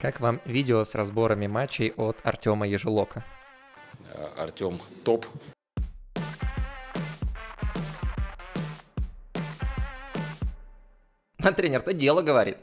Как вам видео с разборами матчей от Артема Ежелока? Э, Артем топ. А тренер-то дело говорит.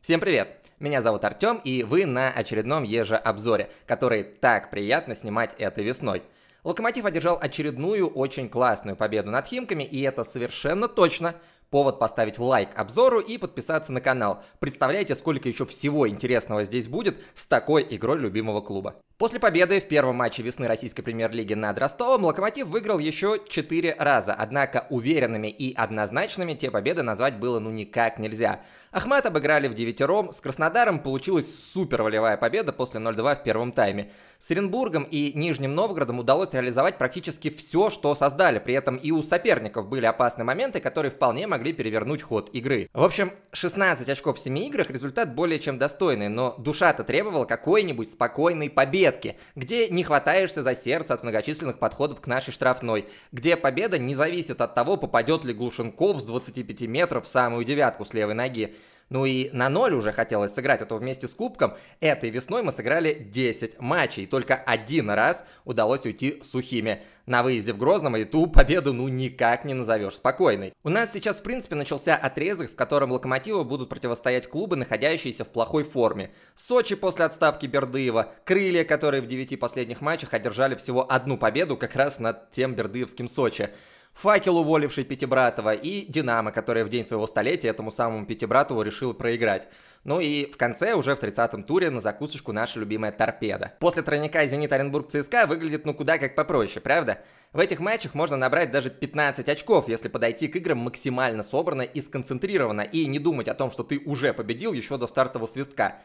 Всем привет! Меня зовут Артем, и вы на очередном Ежа-обзоре, который так приятно снимать этой весной. Локомотив одержал очередную очень классную победу над Химками, и это совершенно точно повод поставить лайк обзору и подписаться на канал. Представляете, сколько еще всего интересного здесь будет с такой игрой любимого клуба. После победы в первом матче весны российской премьер-лиги над Ростовом Локомотив выиграл еще 4 раза, однако уверенными и однозначными те победы назвать было ну никак нельзя. Ахмат обыграли в девятером, с Краснодаром получилась супер волевая победа после 0-2 в первом тайме. С Оренбургом и Нижним Новгородом удалось реализовать практически все, что создали, при этом и у соперников были опасные моменты, которые вполне могли перевернуть ход игры. В общем, 16 очков в 7 играх результат более чем достойный, но душа-то требовала какой-нибудь спокойной победы клетки, где не хватаешься за сердце от многочисленных подходов к нашей штрафной, где победа не зависит от того, попадет ли Глушенков с 25 метров в самую девятку с левой ноги. Ну и на ноль уже хотелось сыграть, а то вместе с Кубком этой весной мы сыграли 10 матчей. только один раз удалось уйти сухими. На выезде в Грозном и ту победу ну никак не назовешь спокойной. У нас сейчас в принципе начался отрезок, в котором Локомотиву будут противостоять клубы, находящиеся в плохой форме. Сочи после отставки Бердыева, Крылья, которые в 9 последних матчах одержали всего одну победу как раз над тем Бердыевским Сочи. Факел, уволивший Пятибратова, и Динамо, который в день своего столетия этому самому Пятибратову решил проиграть. Ну и в конце, уже в 30-м туре, на закусочку наша любимая торпеда. После тройника «Зенит Оренбург ЦСКА» выглядит ну куда как попроще, правда? В этих матчах можно набрать даже 15 очков, если подойти к играм максимально собрано и сконцентрированно, и не думать о том, что ты уже победил еще до стартового свистка.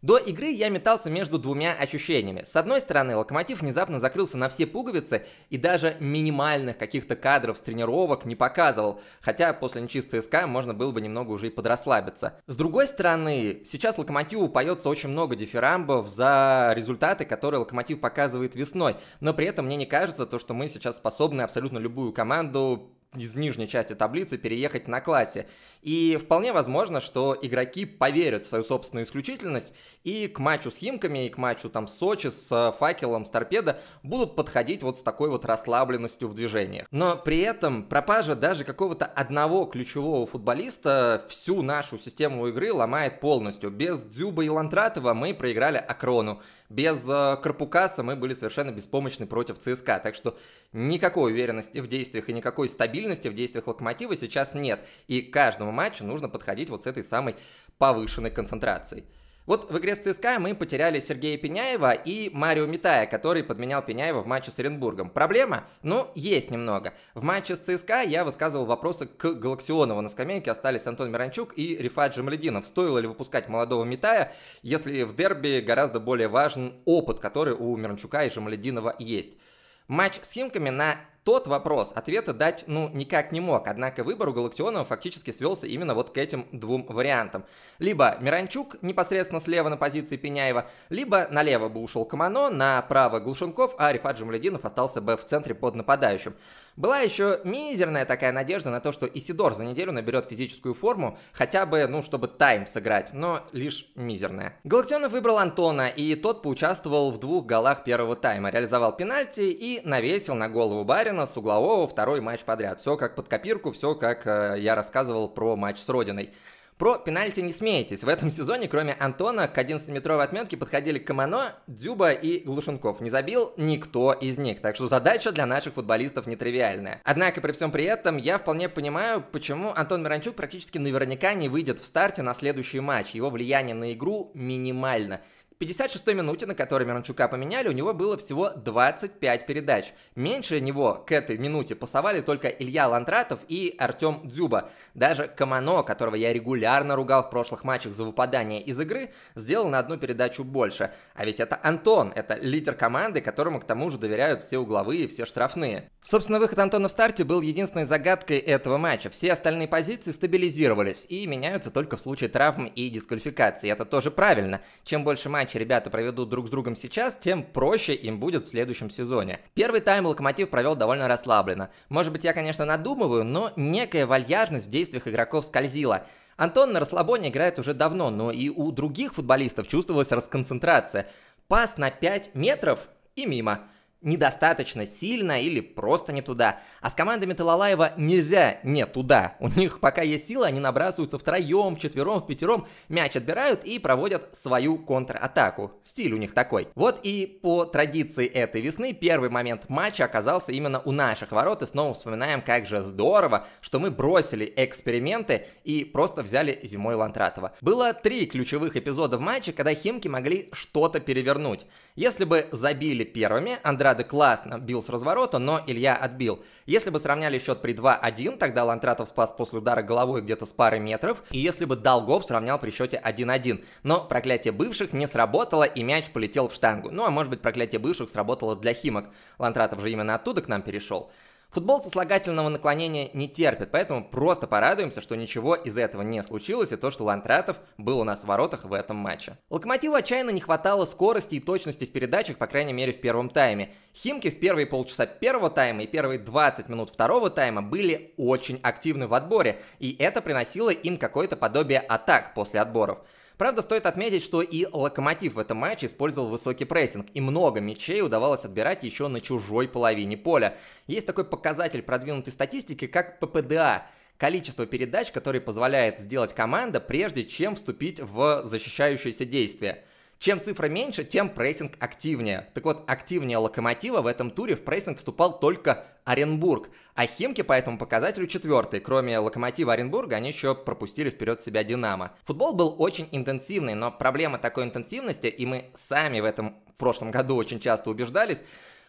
До игры я метался между двумя ощущениями. С одной стороны, Локомотив внезапно закрылся на все пуговицы и даже минимальных каких-то кадров с тренировок не показывал, хотя после нечистой СК можно было бы немного уже и подрасслабиться. С другой стороны, сейчас Локомотиву поется очень много дифирамбов за результаты, которые Локомотив показывает весной, но при этом мне не кажется то, что мы сейчас способны абсолютно любую команду из нижней части таблицы переехать на классе. И вполне возможно, что игроки поверят в свою собственную исключительность и к матчу с Химками, и к матчу там Сочи с э, Факелом, с Торпедо будут подходить вот с такой вот расслабленностью в движениях. Но при этом пропажа даже какого-то одного ключевого футболиста всю нашу систему игры ломает полностью. Без Дзюба и Лантратова мы проиграли Акрону без э, Карпукаса мы были совершенно беспомощны против ЦСКА. Так что никакой уверенности в действиях и никакой стабильности в действиях Локомотива сейчас нет. И каждому матчу нужно подходить вот с этой самой повышенной концентрацией. Вот в игре с ЦСКА мы потеряли Сергея Пеняева и Марио Митая, который подменял Пеняева в матче с Оренбургом. Проблема? Ну, есть немного. В матче с ЦСКА я высказывал вопросы к Галактионову. На скамейке остались Антон Миранчук и Рифат Жамалединов. Стоило ли выпускать молодого Митая, если в дерби гораздо более важен опыт, который у Миранчука и Жамалединова есть? Матч с Химками на тот вопрос ответа дать, ну, никак не мог. Однако выбор у Галактионова фактически свелся именно вот к этим двум вариантам. Либо Миранчук непосредственно слева на позиции Пеняева, либо налево бы ушел Камано, направо Глушенков, а Рифат Жамалединов остался бы в центре под нападающим. Была еще мизерная такая надежда на то, что Исидор за неделю наберет физическую форму, хотя бы, ну, чтобы тайм сыграть, но лишь мизерная. Галактионов выбрал Антона, и тот поучаствовал в двух голах первого тайма, реализовал пенальти и навесил на голову Барри Гагарина с углового второй матч подряд. Все как под копирку, все как э, я рассказывал про матч с Родиной. Про пенальти не смейтесь. В этом сезоне, кроме Антона, к 11-метровой отметке подходили Камано, Дзюба и Глушенков. Не забил никто из них, так что задача для наших футболистов нетривиальная. Однако при всем при этом я вполне понимаю, почему Антон Миранчук практически наверняка не выйдет в старте на следующий матч. Его влияние на игру минимально. 56-й минуте, на которой Миранчука поменяли, у него было всего 25 передач. Меньше него к этой минуте пасовали только Илья Лантратов и Артем Дзюба. Даже Камано, которого я регулярно ругал в прошлых матчах за выпадание из игры, сделал на одну передачу больше. А ведь это Антон, это лидер команды, которому к тому же доверяют все угловые и все штрафные. Собственно, выход Антона в старте был единственной загадкой этого матча. Все остальные позиции стабилизировались и меняются только в случае травм и дисквалификации. Это тоже правильно. Чем больше матч матч ребята проведут друг с другом сейчас, тем проще им будет в следующем сезоне. Первый тайм Локомотив провел довольно расслабленно. Может быть, я, конечно, надумываю, но некая вальяжность в действиях игроков скользила. Антон на расслабоне играет уже давно, но и у других футболистов чувствовалась расконцентрация. Пас на 5 метров и мимо недостаточно сильно или просто не туда. А с командами Талалаева нельзя не туда. У них пока есть сила, они набрасываются втроем, вчетвером, в пятером, мяч отбирают и проводят свою контратаку. Стиль у них такой. Вот и по традиции этой весны первый момент матча оказался именно у наших ворот. И снова вспоминаем, как же здорово, что мы бросили эксперименты и просто взяли зимой Лантратова. Было три ключевых эпизода в матче, когда Химки могли что-то перевернуть. Если бы забили первыми, Андрей. Ландрада классно бил с разворота, но Илья отбил. Если бы сравняли счет при 2-1, тогда Лантратов спас после удара головой где-то с пары метров, и если бы Долгов сравнял при счете 1-1. Но проклятие бывших не сработало, и мяч полетел в штангу. Ну а может быть проклятие бывших сработало для Химок. Лантратов же именно оттуда к нам перешел. Футбол сослагательного наклонения не терпит, поэтому просто порадуемся, что ничего из этого не случилось и то, что Лантратов был у нас в воротах в этом матче. Локомотиву отчаянно не хватало скорости и точности в передачах, по крайней мере в первом тайме. Химки в первые полчаса первого тайма и первые 20 минут второго тайма были очень активны в отборе, и это приносило им какое-то подобие атак после отборов. Правда, стоит отметить, что и Локомотив в этом матче использовал высокий прессинг, и много мячей удавалось отбирать еще на чужой половине поля. Есть такой показатель продвинутой статистики, как ППДА количество передач, которые позволяет сделать команда, прежде чем вступить в защищающееся действие. Чем цифра меньше, тем прессинг активнее. Так вот, активнее Локомотива в этом туре в прессинг вступал только Оренбург. А Химки по этому показателю четвертый. Кроме Локомотива Оренбурга, они еще пропустили вперед себя Динамо. Футбол был очень интенсивный, но проблема такой интенсивности, и мы сами в этом в прошлом году очень часто убеждались,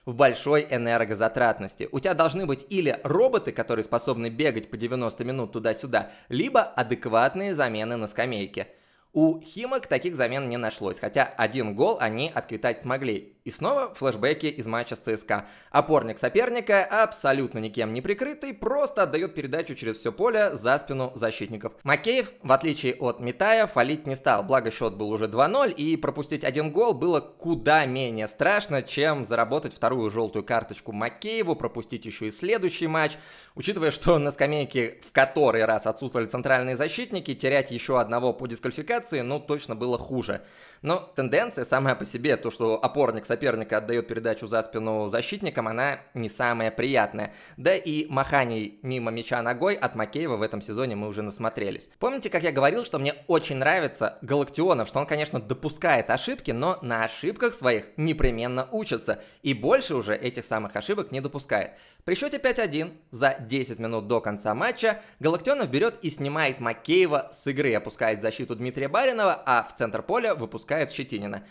в большой энергозатратности. У тебя должны быть или роботы, которые способны бегать по 90 минут туда-сюда, либо адекватные замены на скамейке. У Химок таких замен не нашлось, хотя один гол они отквитать смогли. И снова флешбеки из матча с ЦСКА. Опорник соперника, абсолютно никем не прикрытый, просто отдает передачу через все поле за спину защитников. Макеев, в отличие от Митая, фалить не стал, благо счет был уже 2-0, и пропустить один гол было куда менее страшно, чем заработать вторую желтую карточку Макееву, пропустить еще и следующий матч. Учитывая, что на скамейке в который раз отсутствовали центральные защитники, терять еще одного по дисквалификации трансляции, но точно было хуже. Но тенденция самая по себе, то, что опорник соперника отдает передачу за спину защитникам, она не самая приятная. Да и маханий мимо мяча ногой от Макеева в этом сезоне мы уже насмотрелись. Помните, как я говорил, что мне очень нравится Галактионов, что он, конечно, допускает ошибки, но на ошибках своих непременно учится и больше уже этих самых ошибок не допускает. При счете 5-1 за 10 минут до конца матча Галактионов берет и снимает Макеева с игры, опускает защиту Дмитрия Баринова, а в центр поля выпускает отпускает Щетинина.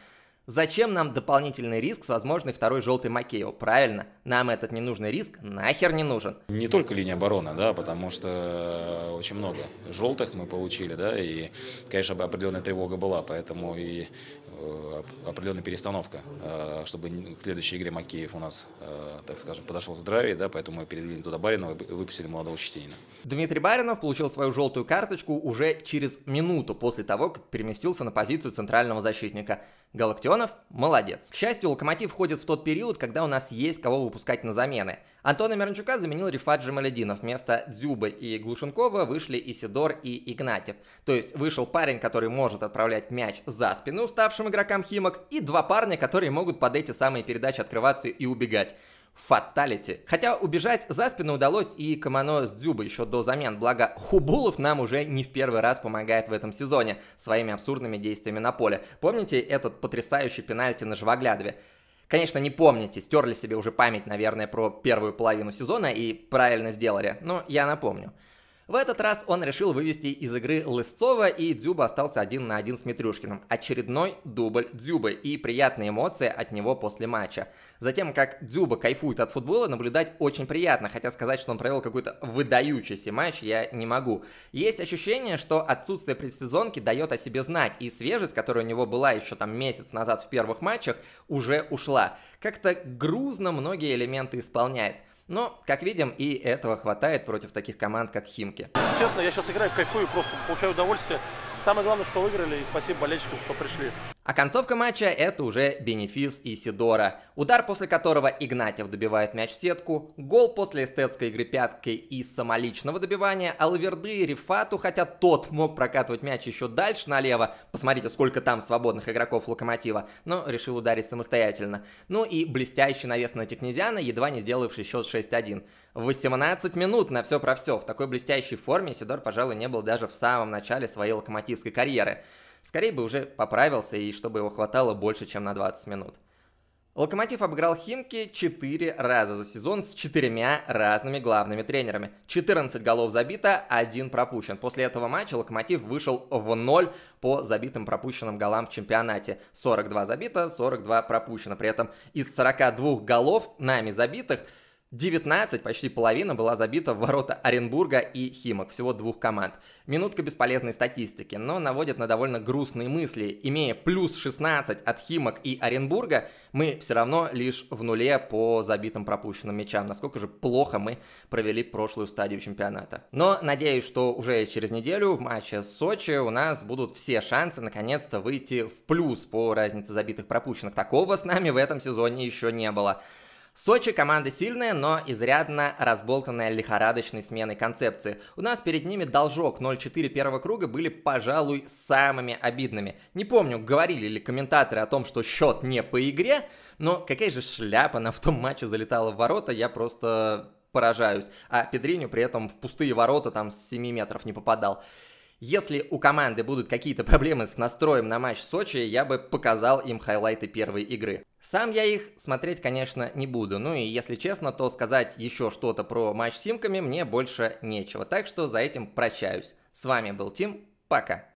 Зачем нам дополнительный риск с возможной второй желтой Макееву? Правильно, нам этот ненужный риск нахер не нужен. Не только линия обороны, да, потому что очень много желтых мы получили, да, и, конечно, определенная тревога была, поэтому и Э, определенная перестановка, э, чтобы к следующей игре Макеев у нас, э, так скажем, подошел здравие, да, поэтому мы передвинули туда Баринова и выпустили молодого Щетинина. Дмитрий Баринов получил свою желтую карточку уже через минуту после того, как переместился на позицию центрального защитника. Галактионов молодец. К счастью, Локомотив входит в тот период, когда у нас есть кого выпускать на замены. Антона Миранчука заменил Рифат Жамалединов. Вместо Дзюбы и Глушенкова вышли Исидор и Игнатьев. То есть вышел парень, который может отправлять мяч за спину уставшим игрокам Химок, и два парня, которые могут под эти самые передачи открываться и убегать. Фаталити. Хотя убежать за спину удалось и Камано с Дзюбой еще до замен, благо Хубулов нам уже не в первый раз помогает в этом сезоне своими абсурдными действиями на поле. Помните этот потрясающий пенальти на Жваглядове? Конечно, не помните, стерли себе уже память, наверное, про первую половину сезона и правильно сделали, но я напомню. В этот раз он решил вывести из игры Лысцова, и Дзюба остался один на один с Митрюшкиным. Очередной дубль Дзюбы и приятные эмоции от него после матча. Затем, как Дзюба кайфует от футбола, наблюдать очень приятно, хотя сказать, что он провел какой-то выдающийся матч, я не могу. Есть ощущение, что отсутствие предсезонки дает о себе знать, и свежесть, которая у него была еще там месяц назад в первых матчах, уже ушла. Как-то грузно многие элементы исполняет. Но, как видим, и этого хватает против таких команд, как Химки. Честно, я сейчас играю, кайфую, просто получаю удовольствие. Самое главное, что выиграли, и спасибо болельщикам, что пришли. А концовка матча – это уже бенефис Исидора. Удар, после которого Игнатьев добивает мяч в сетку, гол после эстетской игры пяткой и самоличного добивания, Алверды и Рифату, хотя тот мог прокатывать мяч еще дальше налево, посмотрите, сколько там свободных игроков Локомотива, но решил ударить самостоятельно. Ну и блестящий навес на Технезиана, едва не сделавший счет 6-1. 18 минут на все про все. В такой блестящей форме Сидор, пожалуй, не был даже в самом начале своей локомотивской карьеры. Скорее бы уже поправился и чтобы его хватало больше, чем на 20 минут. Локомотив обыграл Химки 4 раза за сезон с четырьмя разными главными тренерами. 14 голов забито, один пропущен. После этого матча Локомотив вышел в ноль по забитым пропущенным голам в чемпионате. 42 забито, 42 пропущено. При этом из 42 голов нами забитых 19, почти половина, была забита в ворота Оренбурга и Химок, всего двух команд. Минутка бесполезной статистики, но наводит на довольно грустные мысли. Имея плюс 16 от Химок и Оренбурга, мы все равно лишь в нуле по забитым пропущенным мячам. Насколько же плохо мы провели прошлую стадию чемпионата. Но надеюсь, что уже через неделю в матче с Сочи у нас будут все шансы наконец-то выйти в плюс по разнице забитых пропущенных. Такого с нами в этом сезоне еще не было. Сочи команда сильная, но изрядно разболтанная лихорадочной сменой концепции. У нас перед ними должок 0-4 первого круга были, пожалуй, самыми обидными. Не помню, говорили ли комментаторы о том, что счет не по игре, но какая же шляпа на в том матче залетала в ворота, я просто поражаюсь. А Педриню при этом в пустые ворота там с 7 метров не попадал. Если у команды будут какие-то проблемы с настроем на матч в Сочи, я бы показал им хайлайты первой игры. Сам я их смотреть, конечно, не буду. Ну и если честно, то сказать еще что-то про матч с симками мне больше нечего. Так что за этим прощаюсь. С вами был Тим. Пока.